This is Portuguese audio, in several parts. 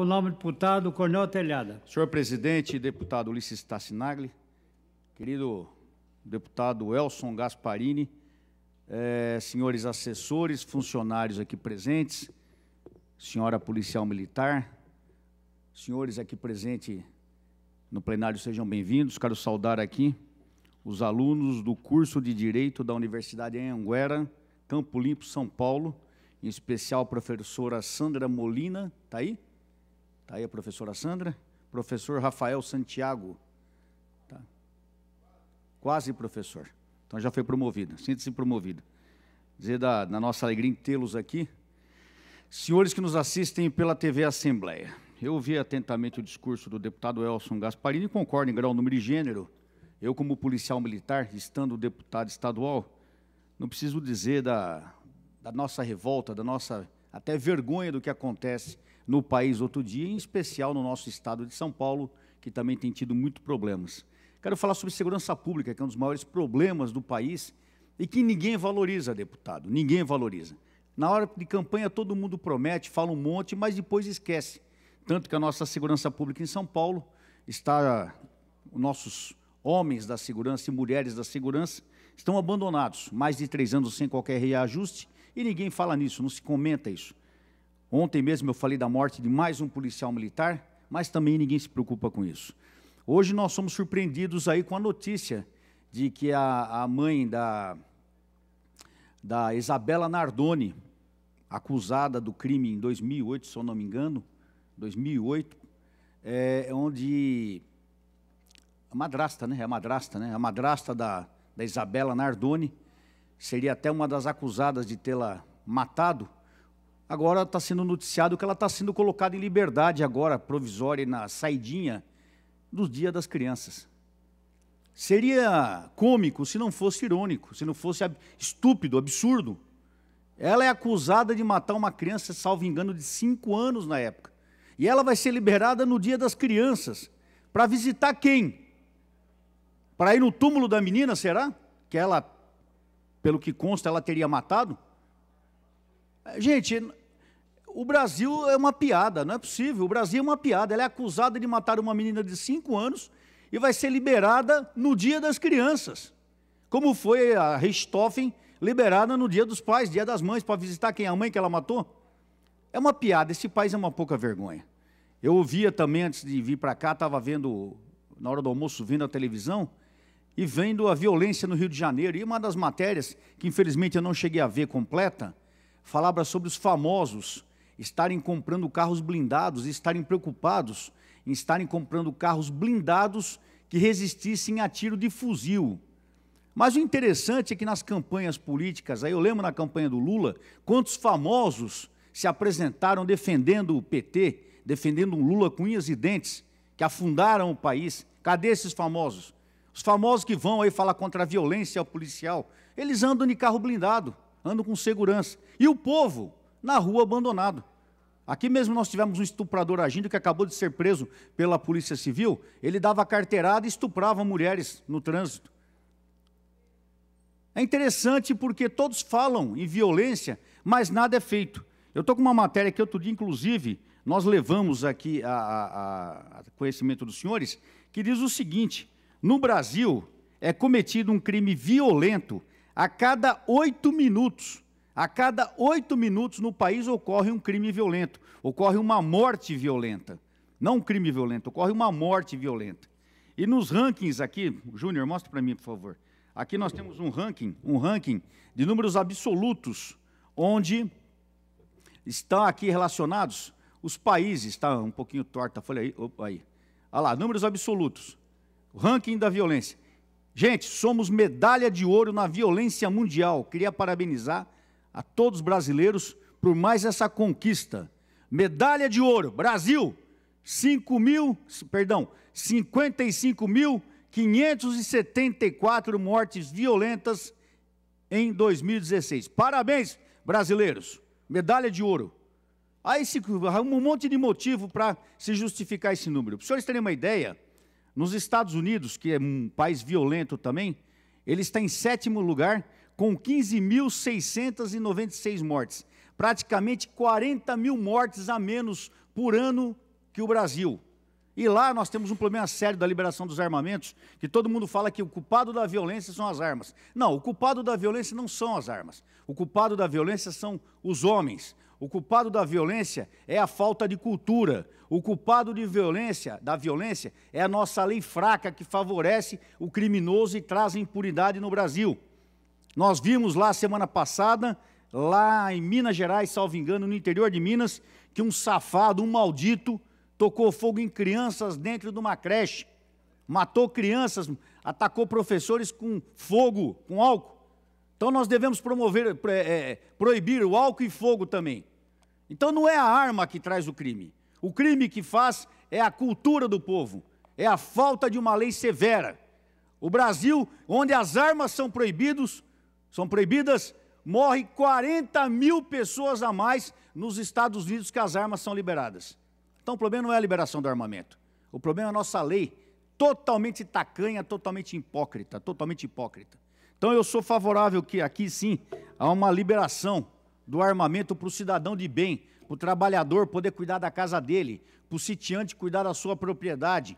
o nome do deputado Cornel Telhada. Senhor presidente, deputado Ulisses Tassinagli, querido deputado Elson Gasparini, eh, senhores assessores, funcionários aqui presentes, senhora policial militar, senhores aqui presentes no plenário, sejam bem-vindos. Quero saudar aqui os alunos do curso de Direito da Universidade Anguera, Campo Limpo, São Paulo, em especial a professora Sandra Molina, está aí? Está aí a professora Sandra. Professor Rafael Santiago. Tá. Quase professor. Então já foi promovido. Sinta-se promovido. Dizer da, da nossa alegria em tê-los aqui. Senhores que nos assistem pela TV Assembleia. Eu ouvi atentamente o discurso do deputado Elson Gasparini e concordo em grau, número e gênero. Eu, como policial militar, estando deputado estadual, não preciso dizer da, da nossa revolta, da nossa até vergonha do que acontece no país outro dia, em especial no nosso estado de São Paulo, que também tem tido muitos problemas. Quero falar sobre segurança pública, que é um dos maiores problemas do país e que ninguém valoriza, deputado, ninguém valoriza. Na hora de campanha, todo mundo promete, fala um monte, mas depois esquece. Tanto que a nossa segurança pública em São Paulo está. Nossos homens da segurança e mulheres da segurança estão abandonados, mais de três anos sem qualquer reajuste, e ninguém fala nisso, não se comenta isso. Ontem mesmo eu falei da morte de mais um policial militar, mas também ninguém se preocupa com isso. Hoje nós somos surpreendidos aí com a notícia de que a, a mãe da, da Isabela Nardoni, acusada do crime em 2008, se eu não me engano, 2008, é, é, onde a madrasta, né? É a madrasta, né? A madrasta da, da Isabela Nardoni, seria até uma das acusadas de tê-la matado, agora está sendo noticiado que ela está sendo colocada em liberdade agora, provisória, na saidinha do Dia das Crianças. Seria cômico se não fosse irônico, se não fosse ab estúpido, absurdo. Ela é acusada de matar uma criança, salvo engano, de 5 anos na época. E ela vai ser liberada no Dia das Crianças. Para visitar quem? Para ir no túmulo da menina, será? Que ela pelo que consta, ela teria matado? Gente, o Brasil é uma piada, não é possível. O Brasil é uma piada. Ela é acusada de matar uma menina de 5 anos e vai ser liberada no dia das crianças. Como foi a Richthofen liberada no dia dos pais, dia das mães, para visitar quem? A mãe que ela matou? É uma piada. Esse país é uma pouca vergonha. Eu ouvia também, antes de vir para cá, estava vendo, na hora do almoço, vindo a televisão, e vendo a violência no Rio de Janeiro. E uma das matérias, que infelizmente eu não cheguei a ver completa, falava sobre os famosos estarem comprando carros blindados e estarem preocupados em estarem comprando carros blindados que resistissem a tiro de fuzil. Mas o interessante é que nas campanhas políticas, aí eu lembro na campanha do Lula, quantos famosos se apresentaram defendendo o PT, defendendo um Lula com unhas e dentes, que afundaram o país. Cadê esses famosos? Os famosos que vão aí falar contra a violência policial, eles andam de carro blindado, andam com segurança. E o povo na rua abandonado. Aqui mesmo nós tivemos um estuprador agindo que acabou de ser preso pela Polícia Civil. Ele dava carteirada e estuprava mulheres no trânsito. É interessante porque todos falam em violência, mas nada é feito. Eu estou com uma matéria que outro dia, inclusive, nós levamos aqui a, a, a conhecimento dos senhores, que diz o seguinte: no Brasil, é cometido um crime violento a cada oito minutos. A cada oito minutos no país ocorre um crime violento, ocorre uma morte violenta. Não um crime violento, ocorre uma morte violenta. E nos rankings aqui, Júnior, mostra para mim, por favor. Aqui nós temos um ranking, um ranking de números absolutos, onde estão aqui relacionados os países, está um pouquinho torta a folha aí, opa aí. Olha lá, números absolutos. O ranking da violência. Gente, somos medalha de ouro na violência mundial. Queria parabenizar a todos os brasileiros por mais essa conquista. Medalha de ouro, Brasil, 5 mil, perdão, 55.574 mortes violentas em 2016. Parabéns, brasileiros. Medalha de ouro. Aí se um monte de motivo para se justificar esse número. Para os senhores terem uma ideia, nos Estados Unidos, que é um país violento também, ele está em sétimo lugar com 15.696 mortes. Praticamente 40 mil mortes a menos por ano que o Brasil. E lá nós temos um problema sério da liberação dos armamentos, que todo mundo fala que o culpado da violência são as armas. Não, o culpado da violência não são as armas. O culpado da violência são os homens. O culpado da violência é a falta de cultura. O culpado de violência, da violência é a nossa lei fraca que favorece o criminoso e traz impunidade no Brasil. Nós vimos lá semana passada, lá em Minas Gerais, salvo engano, no interior de Minas, que um safado, um maldito, tocou fogo em crianças dentro de uma creche, matou crianças, atacou professores com fogo, com álcool. Então nós devemos promover, é, é, proibir o álcool e fogo também. Então não é a arma que traz o crime. O crime que faz é a cultura do povo, é a falta de uma lei severa. O Brasil, onde as armas são proibidos, são proibidas, morre 40 mil pessoas a mais nos Estados Unidos que as armas são liberadas. Então o problema não é a liberação do armamento. O problema é a nossa lei, totalmente tacanha, totalmente hipócrita, totalmente hipócrita. Então eu sou favorável que aqui sim há uma liberação do armamento para o cidadão de bem, para o trabalhador poder cuidar da casa dele, para o sitiante cuidar da sua propriedade.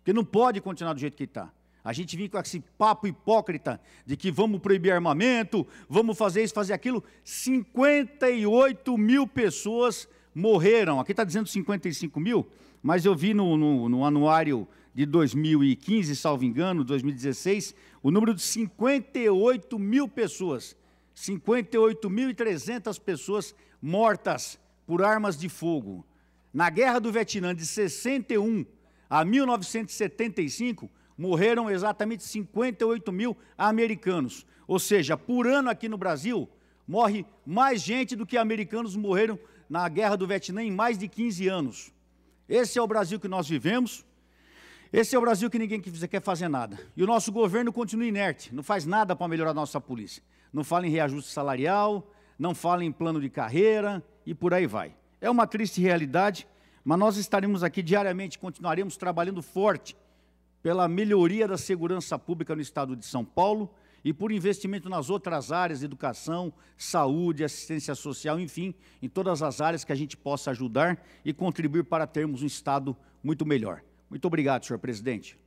Porque não pode continuar do jeito que está. A gente vem com esse papo hipócrita de que vamos proibir armamento, vamos fazer isso, fazer aquilo. 58 mil pessoas morreram. Aqui está dizendo 55 mil, mas eu vi no, no, no anuário de 2015, salvo engano, 2016, o número de 58 mil pessoas. 58.300 pessoas mortas por armas de fogo. Na Guerra do Vietnã, de 61 a 1975, morreram exatamente 58 mil americanos. Ou seja, por ano aqui no Brasil, morre mais gente do que americanos morreram na Guerra do Vietnã em mais de 15 anos. Esse é o Brasil que nós vivemos. Esse é o Brasil que ninguém quer fazer nada. E o nosso governo continua inerte, não faz nada para melhorar a nossa polícia não fala em reajuste salarial, não fala em plano de carreira e por aí vai. É uma triste realidade, mas nós estaremos aqui diariamente, continuaremos trabalhando forte pela melhoria da segurança pública no estado de São Paulo e por investimento nas outras áreas, educação, saúde, assistência social, enfim, em todas as áreas que a gente possa ajudar e contribuir para termos um estado muito melhor. Muito obrigado, senhor presidente.